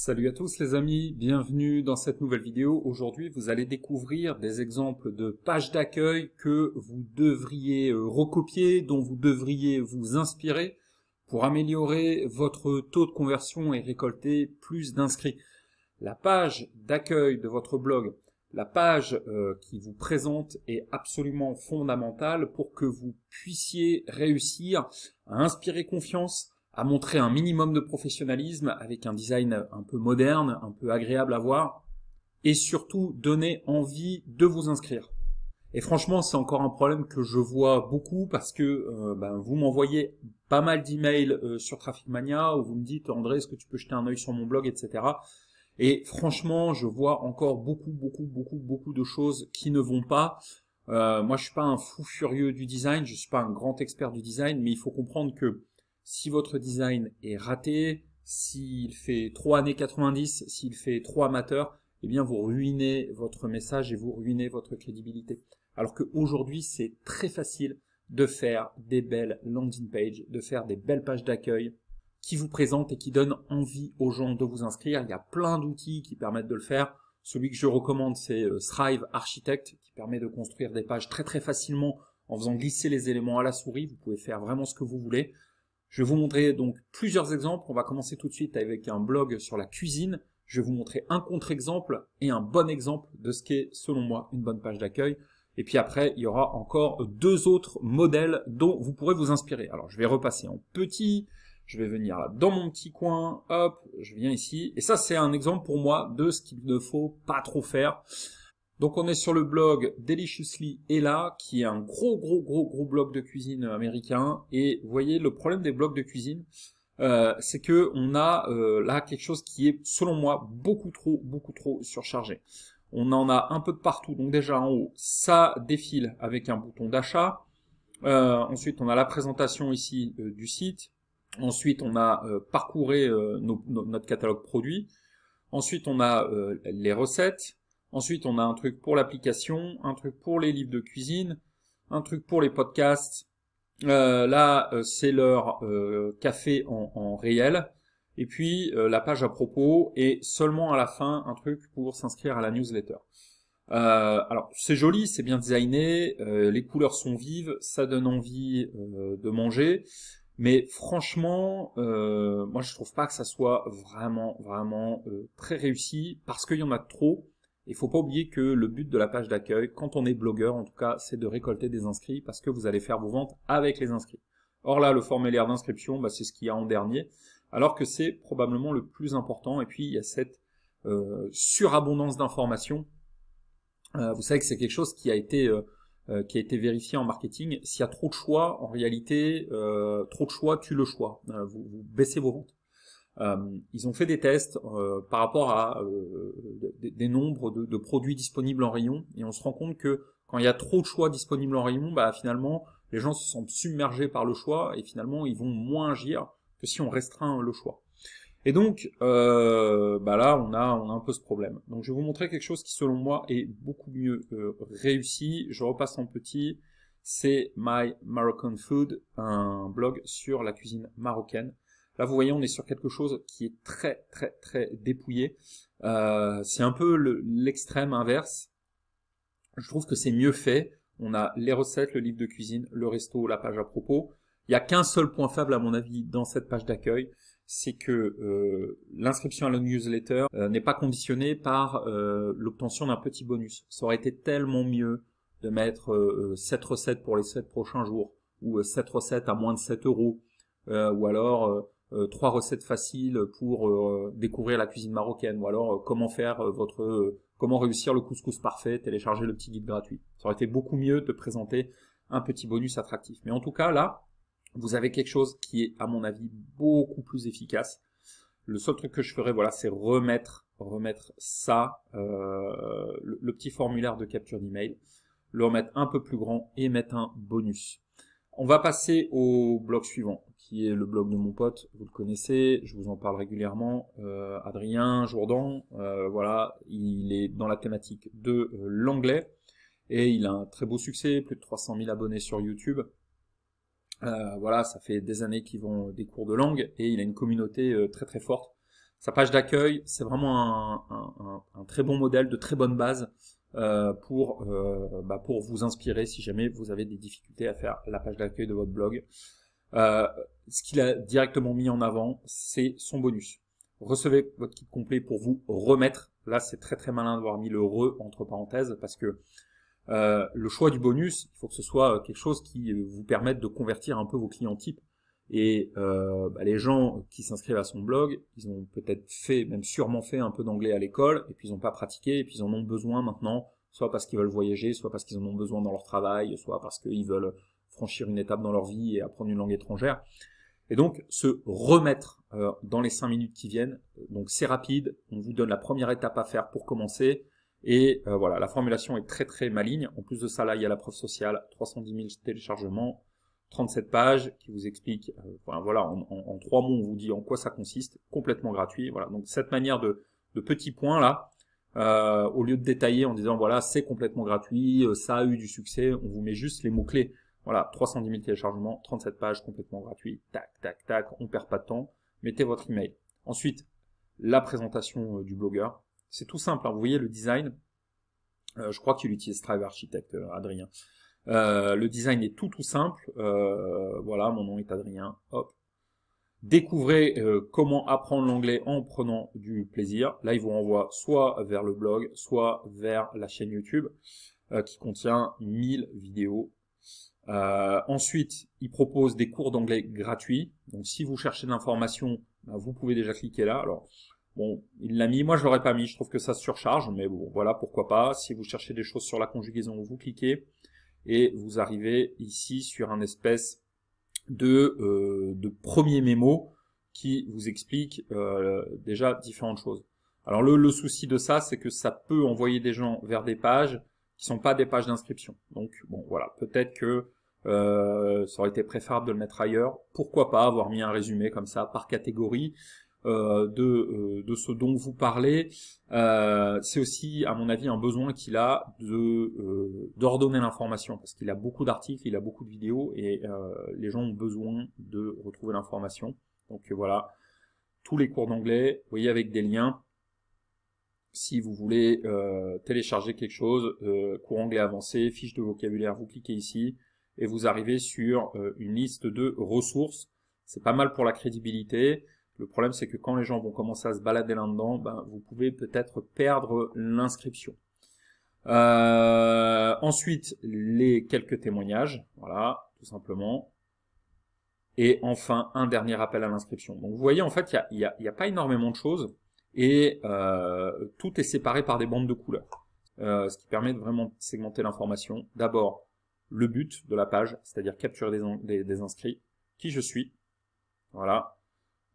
Salut à tous les amis, bienvenue dans cette nouvelle vidéo. Aujourd'hui vous allez découvrir des exemples de pages d'accueil que vous devriez euh, recopier, dont vous devriez vous inspirer pour améliorer votre taux de conversion et récolter plus d'inscrits. La page d'accueil de votre blog, la page euh, qui vous présente est absolument fondamentale pour que vous puissiez réussir à inspirer confiance, à montrer un minimum de professionnalisme avec un design un peu moderne, un peu agréable à voir, et surtout donner envie de vous inscrire. Et franchement, c'est encore un problème que je vois beaucoup parce que euh, ben, vous m'envoyez pas mal d'emails euh, sur sur Mania où vous me dites André, est-ce que tu peux jeter un œil sur mon blog, etc. Et franchement, je vois encore beaucoup, beaucoup, beaucoup, beaucoup de choses qui ne vont pas. Euh, moi, je suis pas un fou furieux du design, je suis pas un grand expert du design, mais il faut comprendre que si votre design est raté, s'il fait trois années 90, s'il fait trois amateurs, eh bien vous ruinez votre message et vous ruinez votre crédibilité. Alors qu'aujourd'hui, c'est très facile de faire des belles landing pages, de faire des belles pages d'accueil qui vous présentent et qui donnent envie aux gens de vous inscrire. Il y a plein d'outils qui permettent de le faire. Celui que je recommande, c'est euh, Thrive Architect, qui permet de construire des pages très très facilement en faisant glisser les éléments à la souris. Vous pouvez faire vraiment ce que vous voulez. Je vais vous montrer donc plusieurs exemples. On va commencer tout de suite avec un blog sur la cuisine. Je vais vous montrer un contre-exemple et un bon exemple de ce qu'est, selon moi, une bonne page d'accueil. Et puis après, il y aura encore deux autres modèles dont vous pourrez vous inspirer. Alors, je vais repasser en petit. Je vais venir dans mon petit coin. Hop, je viens ici. Et ça, c'est un exemple pour moi de ce qu'il ne faut pas trop faire. Donc on est sur le blog Deliciously Ella, qui est un gros gros gros gros blog de cuisine américain. Et vous voyez, le problème des blogs de cuisine, euh, c'est que on a euh, là quelque chose qui est, selon moi, beaucoup trop beaucoup trop surchargé. On en a un peu de partout. Donc déjà en haut, ça défile avec un bouton d'achat. Euh, ensuite, on a la présentation ici du site. Ensuite, on a parcouru notre catalogue produit. Ensuite, on a les recettes. Ensuite, on a un truc pour l'application, un truc pour les livres de cuisine, un truc pour les podcasts. Euh, là, euh, c'est leur euh, café en, réel. Et puis, la page à propos et seulement à la fin, un truc pour s'inscrire à la newsletter. alors, c'est joli, c'est bien designé, les couleurs sont vives, ça donne envie de manger. Mais franchement, moi, je trouve pas que ça soit vraiment, vraiment très réussi parce qu'il y en a trop il faut pas oublier que le but de la page d'accueil, quand on est blogueur en tout cas, c'est de récolter des inscrits parce que vous allez faire vos ventes avec les inscrits. Or là, le formulaire d'inscription, bah, c'est ce qu'il y a en dernier, alors que c'est probablement le plus important. Et puis, il y a cette euh, surabondance d'informations. Euh, vous savez que c'est quelque chose qui a été... Euh, qui a été vérifié en marketing. S'il y a trop de choix, en réalité, trop de choix tue le choix. vous, vous, baissez vos ventes. Euh, ils ont fait des tests euh, par rapport à euh, des, nombres de, produits disponibles en rayon, et on se rend compte que quand il y a trop de choix disponibles en rayon, bah, finalement les gens se sentent submergés par le choix et finalement ils vont moins agir que si on restreint le choix. Et donc, bah là, on a, un peu ce problème. Donc, je vais vous montrer quelque chose qui, selon moi, est beaucoup mieux réussi. Je repasse en petit. C'est My Moroccan Food, un blog sur la cuisine marocaine. Là, vous voyez, on est sur quelque chose qui est très, très, très dépouillé. Euh, c'est un peu l'extrême inverse. Je trouve que c'est mieux fait. On a les recettes, le livre de cuisine, le resto, la page à propos. Il n'y a qu'un seul point faible, à mon avis, dans cette page d'accueil, c'est que euh, l'inscription à la newsletter euh, n'est pas conditionnée par l'obtention d'un petit bonus. Ça aurait été tellement mieux de mettre 7 recettes pour les 7 prochains jours, ou 7 recettes à moins de 7 euros, ou alors euh, trois recettes faciles pour euh, découvrir la cuisine marocaine, ou alors euh, comment faire votre, comment réussir le couscous parfait, télécharger le petit guide gratuit. Ça aurait été beaucoup mieux de présenter un petit bonus attractif. Mais en tout cas, là, vous avez quelque chose qui est, à mon avis, beaucoup plus efficace. Le seul truc que je ferais, voilà, c'est remettre, remettre ça, le, petit formulaire de capture d'email, le remettre un peu plus grand et mettre un bonus. On va passer au blog suivant, qui est le blog de mon pote. Vous le connaissez, je vous en parle régulièrement. Euh, Adrien Jourdan, euh, voilà, il est dans la thématique de euh, l'anglais et il a un très beau succès, plus de 300 000 abonnés sur YouTube. voilà, ça fait des années qu'ils vont des cours de langue et il a une communauté très très forte. Sa page d'accueil, c'est vraiment un, très bon modèle, de très bonne base. Euh, pour, euh, bah, pour vous inspirer si jamais vous avez des difficultés à faire la page d'accueil de votre blog. Euh, ce qu'il a directement mis en avant, c'est son bonus. Recevez votre kit complet pour vous remettre. Là, c'est très très malin d'avoir mis le re entre parenthèses parce que le choix du bonus, il faut que ce soit quelque chose qui vous permette de convertir un peu vos clients types. Et euh, bah, les gens qui s'inscrivent à son blog, ils ont peut-être fait, même sûrement fait un peu d'anglais à l'école, et puis ils n'ont pas pratiqué, et puis ils en ont besoin maintenant, soit parce qu'ils veulent voyager, soit parce qu'ils en ont besoin dans leur travail, soit parce qu'ils veulent franchir une étape dans leur vie et apprendre une langue étrangère. Et donc se remettre euh, dans les cinq minutes qui viennent. Donc c'est rapide, on vous donne la première étape à faire pour commencer. Et euh, voilà, la formulation est très très maligne. En plus de ça, là, il y a la preuve sociale, 310 000 téléchargements, 37 pages qui vous explique, euh, voilà, en, trois mots, on vous dit en quoi ça consiste, complètement gratuit. Voilà, donc cette manière de, de petits points là, euh, au lieu de détailler en disant voilà, c'est complètement gratuit, euh, ça a eu du succès, on vous met juste les mots clés. Voilà, 310 000 téléchargements, 37 pages, complètement gratuit, tac, tac, tac, on perd pas de temps. Mettez votre email. Ensuite, la présentation du blogueur. C'est tout simple, hein. vous voyez le design. je crois qu'il utilise Stripe Architect, Adrien. Euh, le design est tout tout simple. Euh, voilà, mon nom est Adrien. Hop. Découvrez euh, comment apprendre l'anglais en prenant du plaisir. Là, il vous renvoie soit vers le blog, soit vers la chaîne YouTube qui contient 1000 vidéos. ensuite, il propose des cours d'anglais gratuits. Donc, si vous cherchez de l'information, ben, vous pouvez déjà cliquer là. Alors, Bon, il l'a mis, moi je l'aurais pas mis, je trouve que ça se surcharge, mais bon, voilà, pourquoi pas. Si vous cherchez des choses sur la conjugaison, vous cliquez et vous arrivez ici sur un espèce de, euh, de premier mémo qui vous explique euh, déjà différentes choses. Alors le, le souci de ça, c'est que ça peut envoyer des gens vers des pages qui sont pas des pages d'inscription. Donc bon voilà, peut-être que euh, ça aurait été préférable de le mettre ailleurs. Pourquoi pas avoir mis un résumé comme ça par catégorie euh, euh, de, ce dont vous parlez. Euh, c'est aussi, à mon avis, un besoin qu'il a de d'ordonner l'information, parce qu'il a beaucoup d'articles, il a beaucoup de vidéos, et les gens ont besoin de retrouver l'information. Donc voilà, tous les cours d'anglais, vous voyez, avec des liens. Si vous voulez télécharger quelque chose, cours anglais avancé, fiche de vocabulaire, vous cliquez ici et vous arrivez sur une liste de ressources. C'est pas mal pour la crédibilité. Le problème, c'est que quand les gens vont commencer à se balader là-dedans, ben, vous pouvez peut-être perdre l'inscription. Euh, ensuite, les quelques témoignages, voilà, tout simplement. Et enfin, un dernier appel à l'inscription. Donc vous voyez, en fait, il n'y a, a, pas énormément de choses, et euh, tout est séparé par des bandes de couleurs. Euh, ce qui permet de vraiment segmenter l'information. D'abord, le but de la page, c'est-à-dire capturer des, des, des inscrits, qui je suis, voilà,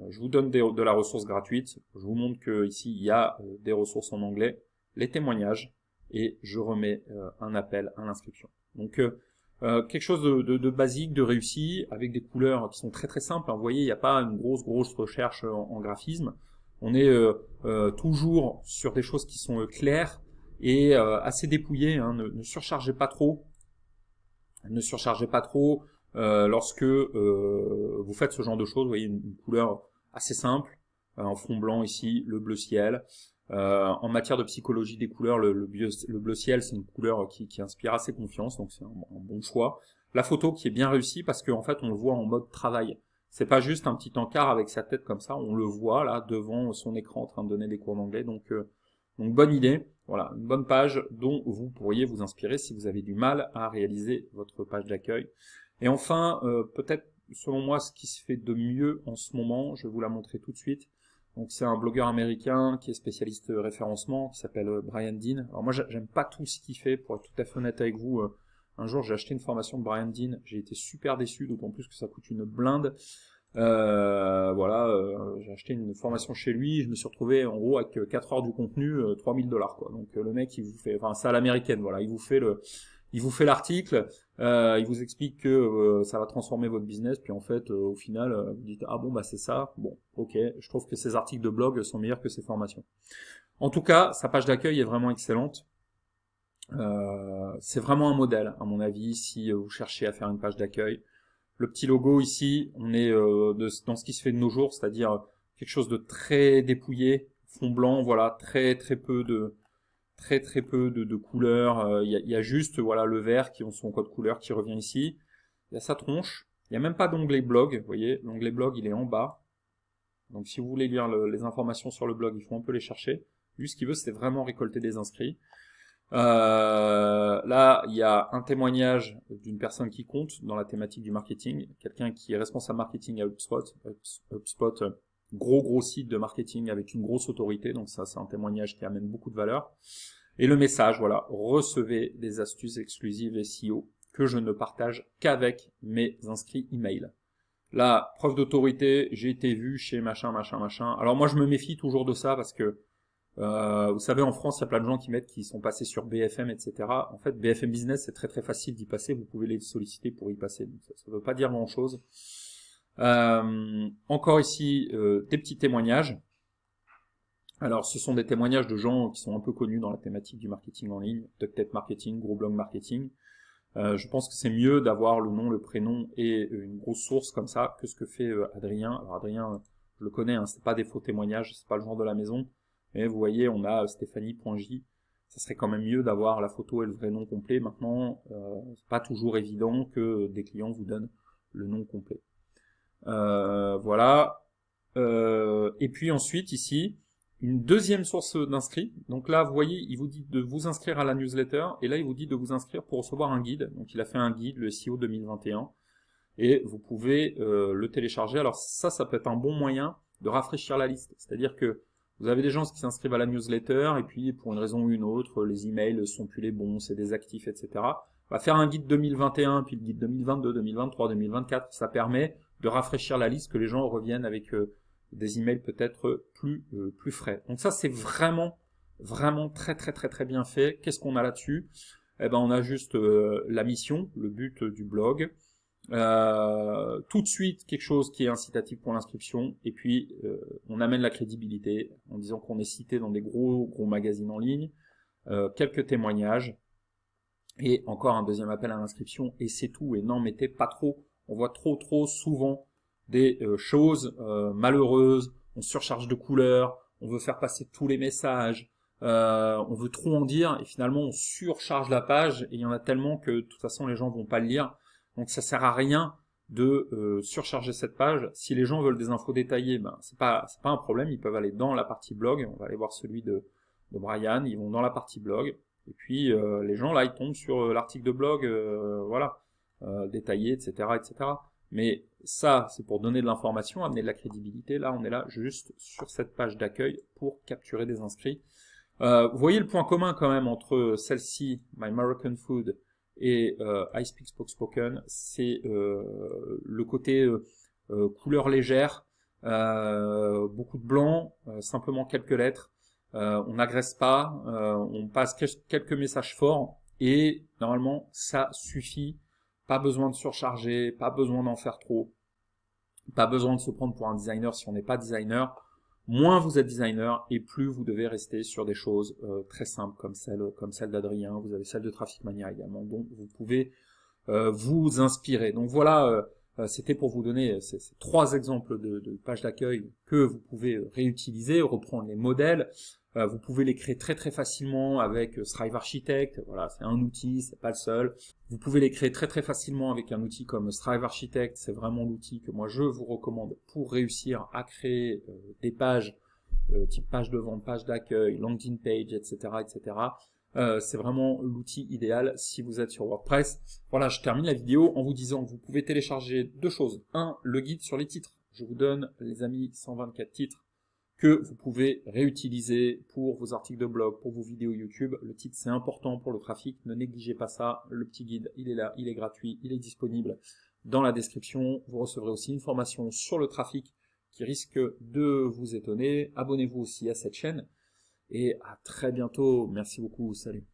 euh, je vous donne de la ressource gratuite, je vous montre que ici il y a euh, des ressources en anglais, les témoignages, et je remets euh, un appel à l'inscription. Donc quelque chose de, basique, de réussi, avec des couleurs qui sont très très simples. Hein, vous voyez, il n'y a pas une grosse grosse recherche en, graphisme. On est toujours sur des choses qui sont claires et assez dépouillées. Hein, ne, surchargez pas trop. Ne surchargez pas trop lorsque vous faites ce genre de choses. voyez une couleur assez simple, euh, en fond blanc ici, le bleu ciel. Euh, en matière de psychologie des couleurs, le, bleu, ciel, c'est une couleur qui, qui, inspire assez confiance, donc c'est un, bon choix. La photo qui est bien réussie parce qu'en en fait, on le voit en mode travail. C'est pas juste un petit encart avec sa tête comme ça, on le voit là devant son écran en train de donner des cours d'anglais. Donc, euh, donc bonne idée, voilà, une bonne page dont vous pourriez vous inspirer si vous avez du mal à réaliser votre page d'accueil. Et enfin, peut-être selon moi, ce qui se fait de mieux en ce moment. Je vais vous la montrer tout de suite. Donc c'est un blogueur américain qui est spécialiste référencement, qui s'appelle euh, Brian Dean. Alors moi j'aime pas tout ce qu'il fait, pour être tout à fait honnête avec vous. Euh, un jour j'ai acheté une formation de Brian Dean, j'ai été super déçu, d'autant plus que ça coûte une blinde. Euh, voilà, j'ai acheté une formation chez lui, je me suis retrouvé en gros avec 4 heures du contenu, 3000 dollars quoi. Donc le mec il vous fait, enfin ça à l'américaine, voilà, il vous fait le, il vous fait l'article, euh, il vous explique que euh, ça va transformer votre business, puis en fait, euh, au final, vous dites ah bon bah c'est ça, bon ok, je trouve que ces articles de blog sont meilleurs que ces formations. En tout cas, sa page d'accueil est vraiment excellente. c'est vraiment un modèle, à mon avis, si vous cherchez à faire une page d'accueil. Le petit logo ici, on est de, dans ce qui se fait de nos jours, c'est-à-dire quelque chose de très dépouillé, fond blanc, voilà, très très peu de, très très peu de, couleurs. Il euh, y, a juste voilà le vert qui ont son code couleur qui revient ici. Il y a sa tronche. Il n'y a même pas d'onglet blog. Vous voyez, l'onglet blog il est en bas. Donc si vous voulez lire les informations sur le blog, il faut un peu les chercher. Lui, ce qu'il veut, c'est vraiment récolter des inscrits. Euh, là, il y a un témoignage d'une personne qui compte dans la thématique du marketing, quelqu'un qui est responsable marketing à HubSpot. HubSpot, gros gros site de marketing avec une grosse autorité. Donc ça, c'est un témoignage qui amène beaucoup de valeur. Et le message, voilà, recevez des astuces exclusives SEO que je ne partage qu'avec mes inscrits email. la preuve d'autorité, j'ai été vu chez machin, machin, machin. Alors moi, je me méfie toujours de ça parce que euh, vous savez, en France, il y a plein de gens qui mettent qui sont passés sur BFM, etc. En fait, BFM Business, c'est très très facile d'y passer. Vous pouvez les solliciter pour y passer. Donc, ça ne veut pas dire grand-chose. Euh, encore ici, euh, des petits témoignages. Alors, ce sont des témoignages de gens qui sont un peu connus dans la thématique du marketing en ligne, tête Marketing, Gros Blog Marketing. Euh, je pense que c'est mieux d'avoir le nom, le prénom et une grosse source comme ça que ce que fait Adrien. Alors Adrien, je le connais, hein, c'est pas des faux témoignages, c'est pas le genre de la maison. Mais vous voyez, on a Stéphanie.j. Ça serait quand même mieux d'avoir la photo et le vrai nom complet. Maintenant, euh, c'est pas toujours évident que des clients vous donnent le nom complet. Euh, voilà. Euh, et puis ensuite ici, une deuxième source d'inscrits. Donc là, vous voyez, il vous dit de vous inscrire à la newsletter, et là, il vous dit de vous inscrire pour recevoir un guide. Donc il a fait un guide, le SEO 2021, et vous pouvez euh, le télécharger. Alors ça, ça peut être un bon moyen de rafraîchir la liste. C'est-à-dire que vous avez des gens qui s'inscrivent à la newsletter, et puis pour une raison ou une autre, les emails sont plus les bons, c'est des actifs, etc. On va faire un guide 2021, puis le guide 2022, 2023, 2024, ça permet rafraîchir la liste, que les gens reviennent avec euh, des emails peut-être plus, euh, plus frais. Donc ça, c'est vraiment, vraiment très, très, très, très bien fait. Qu'est-ce qu'on a là-dessus Eh ben, on a juste euh, la mission, le but du blog, tout de suite quelque chose qui est incitatif pour l'inscription et puis on amène la crédibilité en disant qu'on est cité dans des gros gros magazines en ligne, quelques témoignages et encore un deuxième appel à l'inscription et c'est tout et n'en mettez pas trop on voit trop trop souvent des euh, choses euh, malheureuses, on surcharge de couleurs, on veut faire passer tous les messages, euh, on veut trop en dire, et finalement on surcharge la page, et il y en a tellement que de toute façon les gens vont pas le lire. Donc ça sert à rien de surcharger cette page. Si les gens veulent des infos détaillées, ben, c'est pas, pas un problème, ils peuvent aller dans la partie blog, on va aller voir celui de, de Brian, ils vont dans la partie blog, et puis les gens là ils tombent sur l'article de blog, voilà. Euh, détaillé, etc., etc. Mais ça, c'est pour donner de l'information, amener de la crédibilité. Là, on est là juste sur cette page d'accueil pour capturer des inscrits. Euh, vous voyez le point commun quand même entre celle-ci, My Moroccan Food, et euh, I Speak Spoken, c'est le côté couleur légère, beaucoup de blanc, simplement quelques lettres, on n'agresse pas, on passe quelques messages forts, et normalement ça suffit pas besoin de surcharger, pas besoin d'en faire trop, pas besoin de se prendre pour un designer si on n'est pas designer. Moins vous êtes designer et plus vous devez rester sur des choses euh, très simples comme celle, comme celle d'Adrien. Vous avez celle de Traffic Mania également, dont vous pouvez euh, vous inspirer. Donc voilà, euh, c'était pour vous donner ces, trois exemples de, de pages d'accueil que vous pouvez réutiliser, reprendre les modèles, euh, vous pouvez les créer très très facilement avec euh, Strive Architect. Voilà, c'est un outil, c'est pas le seul. Vous pouvez les créer très très facilement avec un outil comme euh, Strive Architect. C'est vraiment l'outil que moi je vous recommande pour réussir à créer des pages type page de vente, page d'accueil, landing page, etc., etc. c'est vraiment l'outil idéal si vous êtes sur WordPress. Voilà, je termine la vidéo en vous disant que vous pouvez télécharger deux choses. Un, le guide sur les titres. Je vous donne, les amis, 124 titres que vous pouvez réutiliser pour vos articles de blog, pour vos vidéos YouTube. Le titre, c'est important pour le trafic. Ne négligez pas ça. Le petit guide, il est là, il est gratuit, il est disponible dans la description. Vous recevrez aussi une formation sur le trafic qui risque de vous étonner. Abonnez-vous aussi à cette chaîne et à très bientôt. Merci beaucoup. Salut.